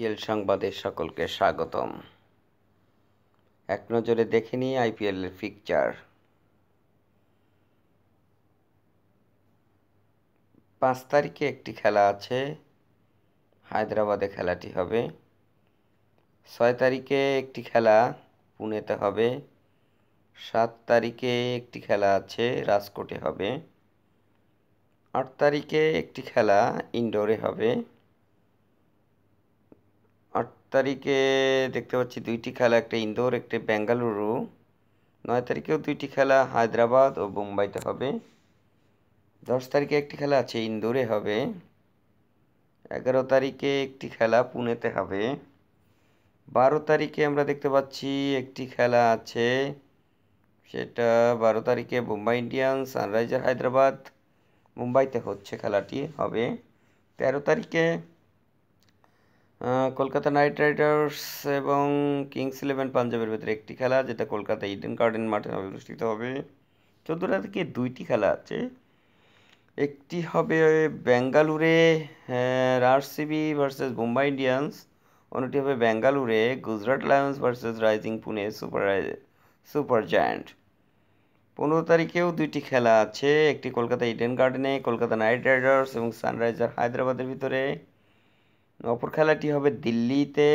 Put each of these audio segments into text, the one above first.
IPL সংবাদে সকলকে স্বাগতম এক নজরে দেখে নিই আইপিএলের পিকচার পাঁচ তারিখে একটি খেলা আছে হায়দ্রাবাদে খেলাটি হবে ছয় তারিখে একটি খেলা পুনেতে হবে সাত তারিখে একটি খেলা আছে রাজকোটে হবে আট তারিখে একটি খেলা ইনডোরে হবে তারিখে দেখতে পাচ্ছি দুইটি খেলা একটা ইন্দোর একটি বেঙ্গালুরু নয় তারিখেও দুইটি খেলা হায়দ্রাবাদ ও মুম্বাইতে হবে দশ তারিখে একটি খেলা আছে ইন্দোরে হবে এগারো তারিখে একটি খেলা পুনেতে হবে বারো তারিখে আমরা দেখতে পাচ্ছি একটি খেলা আছে সেটা বারো তারিখে মুম্বাই ইন্ডিয়ান সানরাইজার হায়দ্রাবাদ মুম্বাইতে হচ্ছে খেলাটি হবে তেরো তারিখে কলকাতা নাইট রাইডার্স এবং কিংস ইলেভেন পাঞ্জাবের ভেতরে একটি খেলা যেটা কলকাতা ইডেন গার্ডেন মাঠে অনুষ্ঠিত হবে চোদ্দোটা থেকে দুইটি খেলা আছে একটি হবে বেঙ্গালুরে আরসিবি ভার্সেস মুম্বাই ইন্ডিয়ান্স অন্যটি হবে বেঙ্গালুরে Gujarat Lions versus Rising Pune Super Super Giant পনেরো তারিখেও দুইটি খেলা আছে একটি কলকাতা ইডেন গার্ডেনে কলকাতা নাইট রাইডার্স এবং সানরাইজার হায়দ্রাবাদের ভিতরে অপর খেলাটি হবে দিল্লিতে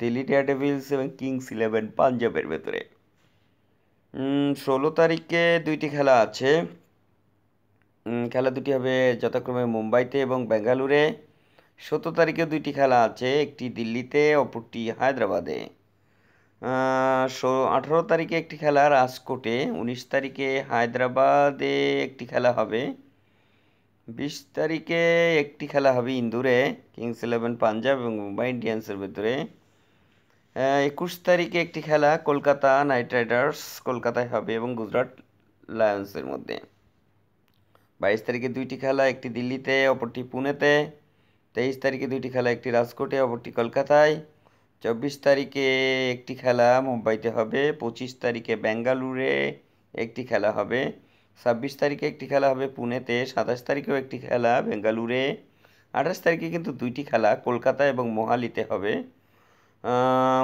দিল্লি ডেভিলস এবং কিংস ইলেভেন পাঞ্জাবের ভেতরে ষোলো তারিখে দুইটি খেলা আছে খেলা দুটি হবে যথাক্রমে মুম্বাইতে এবং বেঙ্গালুরে সতেরো তারিখে দুইটি খেলা আছে একটি দিল্লিতে অপরটি হায়দ্রাবাদে আঠারো তারিখে একটি খেলা রাজকোটে উনিশ তারিখে হায়দ্রাবাদে একটি খেলা হবে বিশ তারিখে একটি খেলা হবে ইন্দুরে কিংস ইলেভেন পাঞ্জাব এবং মুম্বাই ইন্ডিয়ান্সের ভিতরে একুশ তারিখে একটি খেলা কলকাতা নাইট রাইডার্স কলকাতায় হবে এবং গুজরাট লায়ন্সের মধ্যে বাইশ তারিখে দুইটি খেলা একটি দিল্লিতে অপরটি পুনেতে তেইশ তারিখে দুইটি খেলা একটি রাজকোটে অপরটি কলকাতায় চব্বিশ তারিখে একটি খেলা মুম্বাইতে হবে পঁচিশ তারিখে বেঙ্গালুরে একটি খেলা হবে ছাব্বিশ তারিখে একটি খেলা হবে পুনেতে সাতাশ তারিখেও একটি খেলা বেঙ্গালুরে আঠাশ তারিখে কিন্তু দুইটি খেলা কলকাতা এবং মোহালিতে হবে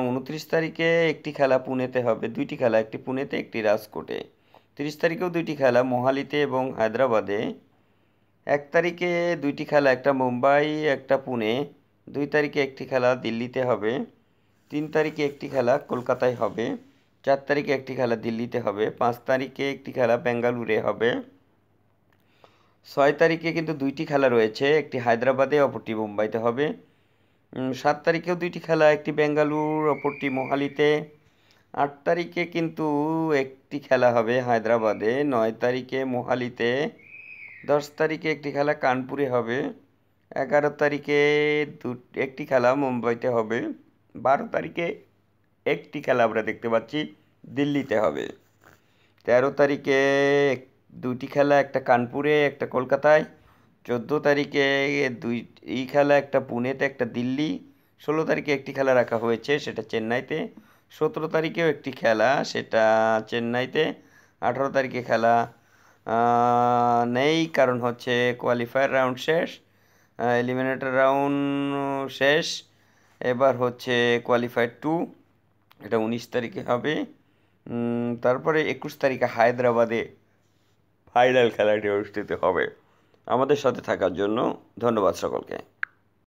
উনত্রিশ তারিখে একটি খেলা পুনেতে হবে দুইটি খেলা একটি পুনেতে একটি রাজকোটে তিরিশ তারিখেও দুইটি খেলা মোহালিতে এবং হায়দ্রাবাদে এক তারিখে দুইটি খেলা একটা মুম্বাই একটা পুনে দুই তারিখে একটি খেলা দিল্লিতে হবে তিন তারিখে একটি খেলা কলকাতায় হবে চার তারিখে একটি খেলা দিল্লিতে হবে পাঁচ তারিখে একটি খেলা বেঙ্গালুরে হবে ছয় তারিখে কিন্তু দুইটি খেলা রয়েছে একটি হায়দ্রাবাদে অপরটি মুম্বাইতে হবে সাত তারিখেও দুইটি খেলা একটি বেঙ্গালুর অপরটি মোহালিতে আট তারিখে কিন্তু একটি খেলা হবে হায়দ্রাবাদে নয় তারিখে মোহালিতে দশ তারিখে একটি খেলা কানপুরে হবে এগারো তারিখে দু একটি খেলা মুম্বাইতে হবে বারো তারিখে একটি খেলা আমরা দেখতে পাচ্ছি দিল্লিতে হবে তেরো তারিখে দুটি খেলা একটা কানপুরে একটা কলকাতায় চোদ্দো তারিখে দুই এই খেলা একটা পুনেতে একটা দিল্লি ষোলো তারিখে একটি খেলা রাখা হয়েছে সেটা চেন্নাইতে সতেরো তারিখেও একটি খেলা সেটা চেন্নাইতে আঠারো তারিখে খেলা নেই কারণ হচ্ছে কোয়ালিফায়ার রাউন্ড শেষ এলিমিনেটর রাউন্ড শেষ এবার হচ্ছে কোয়ালিফায়ার টু এটা উনিশ তারিখে হবে তারপরে একুশ তারিখে হায়দ্রাবাদে ফাইনাল খেলাটি অনুষ্ঠিত হবে আমাদের সাথে থাকার জন্য ধন্যবাদ সকলকে